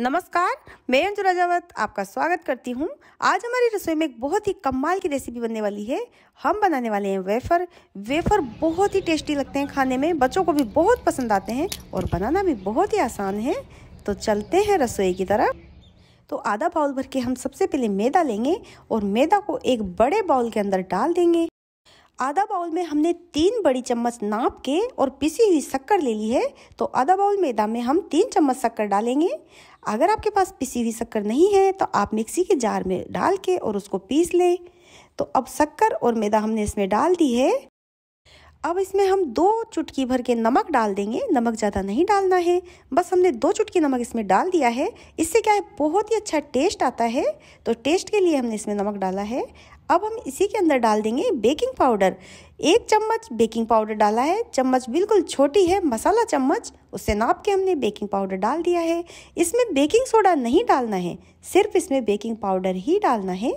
नमस्कार मैं अंजु राजावत आपका स्वागत करती हूँ आज हमारी रसोई में एक बहुत ही कमाल की रेसिपी बनने वाली है हम बनाने वाले हैं वेफर वेफर बहुत ही टेस्टी लगते हैं खाने में बच्चों को भी बहुत पसंद आते हैं और बनाना भी बहुत ही आसान है तो चलते हैं रसोई की तरफ तो आधा बाउल भर के हम सबसे पहले मैदा लेंगे और मैदा को एक बड़े बाउल के अंदर डाल देंगे आधा बाउल में हमने तीन बड़ी चम्मच नाप के और पिसी हुई शक्कर ले ली है तो आधा बाउल मैदा में हम तीन चम्मच शक्कर डालेंगे अगर आपके पास पिसी हुई शक्कर नहीं है तो आप मिक्सी के जार में डाल के और उसको पीस लें तो अब शक्कर और मैदा हमने इसमें डाल दी है अब इसमें हम दो चुटकी भर के नमक डाल देंगे नमक ज़्यादा नहीं डालना है बस हमने दो चुटकी नमक इसमें डाल दिया है इससे क्या है बहुत ही अच्छा टेस्ट आता है तो टेस्ट के लिए हमने इसमें नमक डाला है अब हम इसी के अंदर डाल देंगे बेकिंग पाउडर एक चम्मच बेकिंग पाउडर डाला है चम्मच बिल्कुल छोटी है मसाला चम्मच उससे नाप के हमने बेकिंग पाउडर डाल दिया है इसमें बेकिंग सोडा नहीं डालना है सिर्फ इसमें बेकिंग पाउडर ही डालना है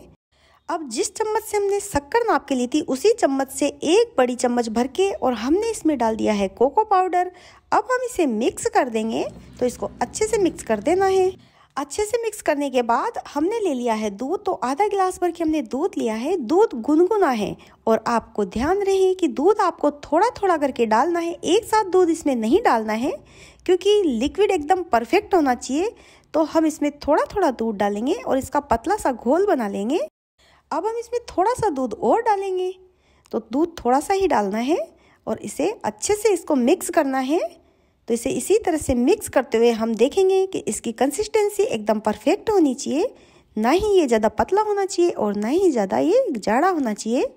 अब जिस चम्मच से हमने शक्कर नाप के ली थी उसी चम्मच से एक बड़ी चम्मच भर के और हमने इसमें डाल दिया है कोको पाउडर अब हम इसे मिक्स कर देंगे तो इसको अच्छे से मिक्स कर देना है अच्छे से मिक्स करने के बाद हमने ले लिया है दूध तो आधा गिलास भर के हमने दूध लिया है दूध गुनगुना है और आपको ध्यान रहे कि दूध आपको थोड़ा थोड़ा करके डालना है एक साथ दूध इसमें नहीं डालना है क्योंकि लिक्विड एकदम परफेक्ट होना चाहिए तो हम इसमें थोड़ा थोड़ा दूध डालेंगे और इसका पतला सा घोल बना लेंगे अब हम इसमें थोड़ा सा दूध और डालेंगे तो दूध थोड़ा सा ही डालना है और इसे अच्छे से इसको मिक्स करना है तो इसे इसी तरह से मिक्स करते हुए हम देखेंगे कि इसकी कंसिस्टेंसी एकदम परफेक्ट होनी चाहिए ना ही ये ज़्यादा पतला होना चाहिए और ना ही ज़्यादा ये जाड़ा होना चाहिए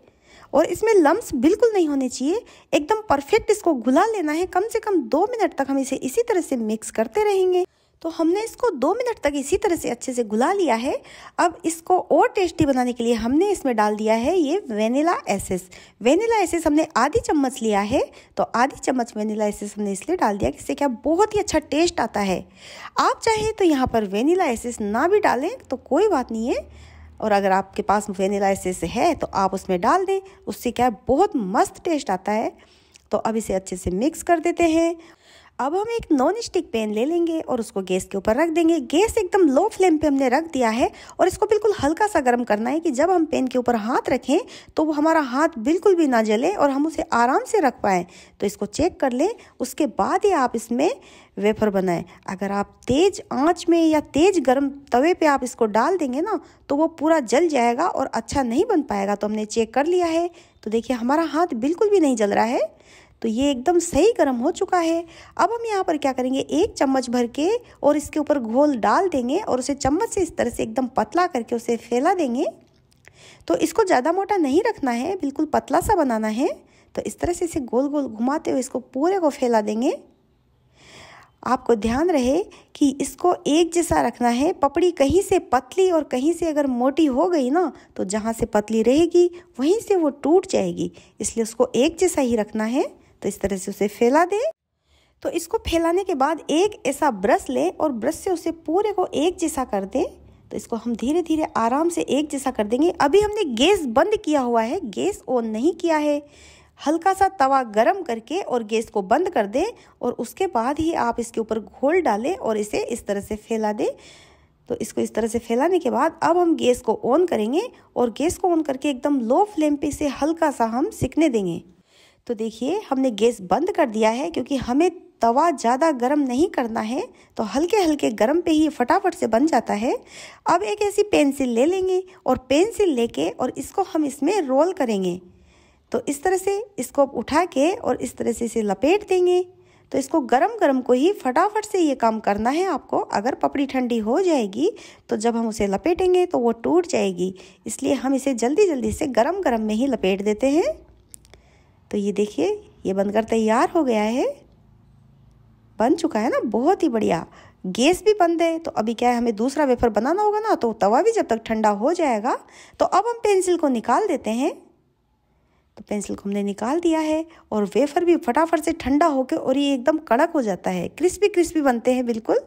और इसमें लम्स बिल्कुल नहीं होने चाहिए एकदम परफेक्ट इसको घुला लेना है कम से कम दो मिनट तक हम इसे इसी तरह से मिक्स करते रहेंगे तो हमने इसको दो मिनट तक इसी तरह से अच्छे से घुला लिया है अब इसको और टेस्टी बनाने के लिए हमने इसमें डाल दिया है ये वेनिला एसेस वेनिला एसेस हमने आधी चम्मच लिया है तो आधी चम्मच वेनिला एसेस हमने इसलिए डाल दिया इससे क्या बहुत ही अच्छा टेस्ट आता है आप चाहें तो यहाँ पर वेनिला एसेस ना भी डालें तो कोई बात नहीं है और अगर आपके पास वेनिला एसेस है तो आप उसमें डाल दें उससे क्या बहुत मस्त टेस्ट आता है तो अब इसे अच्छे से मिक्स कर देते हैं अब हम एक नॉन स्टिक पैन ले लेंगे और उसको गैस के ऊपर रख देंगे गैस एकदम लो फ्लेम पे हमने रख दिया है और इसको बिल्कुल हल्का सा गर्म करना है कि जब हम पैन के ऊपर हाथ रखें तो वो हमारा हाथ बिल्कुल भी ना जले और हम उसे आराम से रख पाएँ तो इसको चेक कर लें उसके बाद ही आप इसमें वेफर बनाएं अगर आप तेज़ आंच में या तेज़ गर्म तवे पे आप इसको डाल देंगे ना तो वो पूरा जल जाएगा और अच्छा नहीं बन पाएगा तो हमने चेक कर लिया है तो देखिए हमारा हाथ बिल्कुल भी नहीं जल रहा है तो ये एकदम सही गर्म हो चुका है अब हम यहाँ पर क्या करेंगे एक चम्मच भर के और इसके ऊपर घोल डाल देंगे और उसे चम्मच से इस तरह से एकदम पतला करके उसे फैला देंगे तो इसको ज़्यादा मोटा नहीं रखना है बिल्कुल पतला सा बनाना है तो इस तरह से इसे गोल गोल घुमाते हुए इसको पूरे को फैला देंगे आपको ध्यान रहे कि इसको एक जैसा रखना है पपड़ी कहीं से पतली और कहीं से अगर मोटी हो गई ना तो जहाँ से पतली रहेगी वहीं से वो टूट जाएगी इसलिए उसको एक जैसा ही रखना है तो इस तरह से उसे फैला दें तो इसको फैलाने के बाद एक ऐसा ब्रश लें और ब्रश से उसे पूरे को एक जैसा कर दें तो इसको हम धीरे धीरे आराम से एक जैसा कर देंगे अभी हमने गैस बंद किया हुआ है गैस ऑन नहीं किया है हल्का सा तवा गरम करके और गैस को बंद कर दें और उसके बाद ही आप इसके ऊपर घोल डालें और इसे इस तरह से फैला दें तो इसको इस तरह से फैलाने के बाद अब हम गैस को ऑन करेंगे और गैस को ऑन करके एकदम लो फ्लेम पे इसे हल्का सा हम सिकने देंगे तो देखिए हमने गैस बंद कर दिया है क्योंकि हमें तवा ज़्यादा गर्म नहीं करना है तो हल्के हल्के गर्म पे ही फटाफट से बन जाता है अब एक ऐसी पेंसिल ले लेंगे और पेंसिल लेके और इसको हम इसमें रोल करेंगे तो इस तरह से इसको उठा के और इस तरह से इसे लपेट देंगे तो इसको गरम गरम को ही फटाफट से ये काम करना है आपको अगर पपड़ी ठंडी हो जाएगी तो जब हम उसे लपेटेंगे तो वो टूट जाएगी इसलिए हम इसे जल्दी जल्दी से गरम गरम में ही लपेट देते हैं तो ये देखिए ये बनकर तैयार हो गया है बन चुका है ना बहुत ही बढ़िया गैस भी बंद है तो अभी क्या है हमें दूसरा वेफर बनाना होगा ना तो तवा भी जब तक ठंडा हो जाएगा तो अब हम पेंसिल को निकाल देते हैं तो पेंसिल को हमने निकाल दिया है और वेफर भी फटाफट से ठंडा होकर और ये एकदम कड़क हो जाता है क्रिस्पी क्रिस्पी बनते हैं बिल्कुल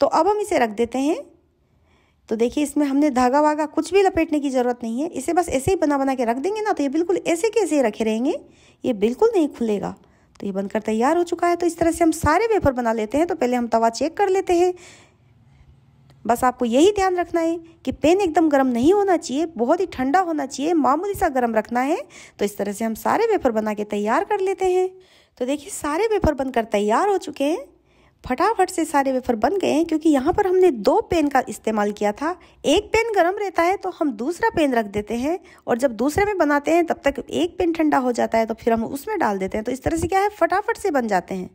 तो अब हम इसे रख देते हैं तो देखिए इसमें हमने धागा वागा कुछ भी लपेटने की ज़रूरत नहीं है इसे बस ऐसे ही बना बना के रख देंगे ना तो ये बिल्कुल ऐसे के ऐसे रखे रहेंगे ये बिल्कुल नहीं खुलेगा तो ये बनकर तैयार हो चुका है तो इस तरह से हम सारे वेफर बना लेते हैं तो पहले हम तवा चेक कर लेते हैं बस आपको यही ध्यान रखना है कि पेन एकदम गर्म नहीं होना चाहिए बहुत ही ठंडा होना चाहिए मामूली सा गर्म रखना है तो इस तरह से हम सारे वेफर बना के तैयार कर लेते हैं तो देखिए सारे वेफर बनकर तैयार हो चुके हैं फटाफट से सारे वेफर बन गए हैं क्योंकि यहाँ पर हमने दो पेन का इस्तेमाल किया था एक पेन गर्म रहता है तो हम दूसरा पेन रख देते हैं और जब दूसरे में बनाते हैं तब तक एक पेन ठंडा हो जाता है तो फिर हम उसमें डाल देते हैं तो इस तरह से क्या है फटाफट से बन जाते हैं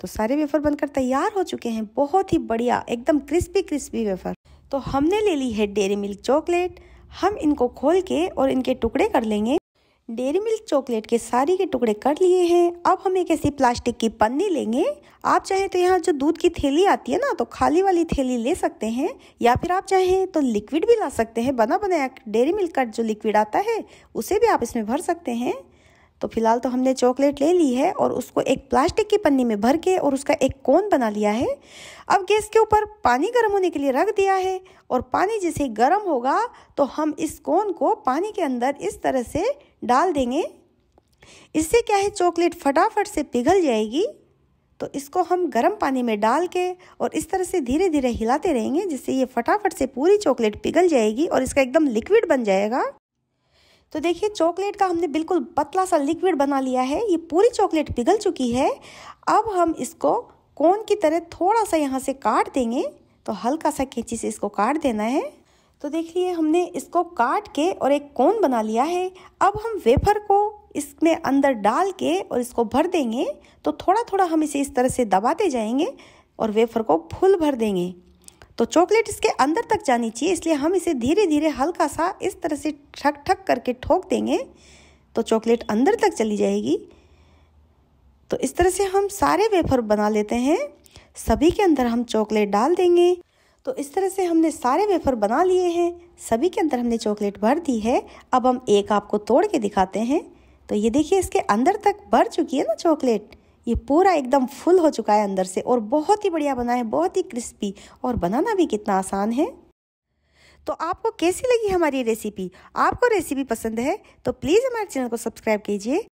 तो सारे वेफर बनकर तैयार हो चुके हैं बहुत ही बढ़िया एकदम क्रिस्पी क्रिस्पी वेफर तो हमने ले ली है डेरी मिल्क चॉकलेट हम इनको खोल के और इनके टुकड़े कर लेंगे डेरी मिल्क चॉकलेट के सारे के टुकड़े कर लिए हैं अब हम एक ऐसी प्लास्टिक की पन्नी लेंगे आप चाहें तो यहाँ जो दूध की थैली आती है ना तो खाली वाली थैली ले सकते हैं या फिर आप चाहें तो लिक्विड भी ला सकते हैं बना बनाया डेरी मिल्क का जो लिक्विड आता है उसे भी आप इसमें भर सकते हैं तो फिलहाल तो हमने चॉकलेट ले ली है और उसको एक प्लास्टिक की पन्नी में भर के और उसका एक कोन बना लिया है अब गैस के ऊपर पानी गर्म होने के लिए रख दिया है और पानी जैसे गर्म होगा तो हम इस कोन को पानी के अंदर इस तरह से डाल देंगे इससे क्या है चॉकलेट फटाफट से पिघल जाएगी तो इसको हम गर्म पानी में डाल के और इस तरह से धीरे धीरे हिलाते रहेंगे जिससे ये फटाफट से पूरी चॉकलेट पिघल जाएगी और इसका एकदम लिक्विड बन जाएगा तो देखिए चॉकलेट का हमने बिल्कुल पतला सा लिक्विड बना लिया है ये पूरी चॉकलेट पिघल चुकी है अब हम इसको कोन की तरह थोड़ा सा यहाँ से काट देंगे तो हल्का सा खींची से इसको काट देना है तो देखिए हमने इसको काट के और एक कोन बना लिया है अब हम वेफर को इसमें अंदर डाल के और इसको भर देंगे तो थोड़ा थोड़ा हम इसे इस तरह से दबाते जाएंगे और वेफर को फुल भर देंगे तो चॉकलेट इसके अंदर तक जानी चाहिए इसलिए हम इसे धीरे धीरे हल्का सा इस तरह से ठक ठक करके ठोक देंगे तो चॉकलेट अंदर तक चली जाएगी तो इस तरह से हम सारे वेफर बना लेते हैं सभी के अंदर हम चॉकलेट डाल देंगे तो इस तरह से हमने सारे वेफर बना लिए हैं सभी के अंदर हमने चॉकलेट भर दी है अब हम एक आपको तोड़ के दिखाते हैं तो ये देखिए इसके अंदर तक भर चुकी है ना चॉकलेट ये पूरा एकदम फुल हो चुका है अंदर से और बहुत ही बढ़िया बना है बहुत ही क्रिस्पी और बनाना भी कितना आसान है तो आपको कैसी लगी हमारी रेसिपी आपको रेसिपी पसंद है तो प्लीज़ हमारे चैनल को सब्सक्राइब कीजिए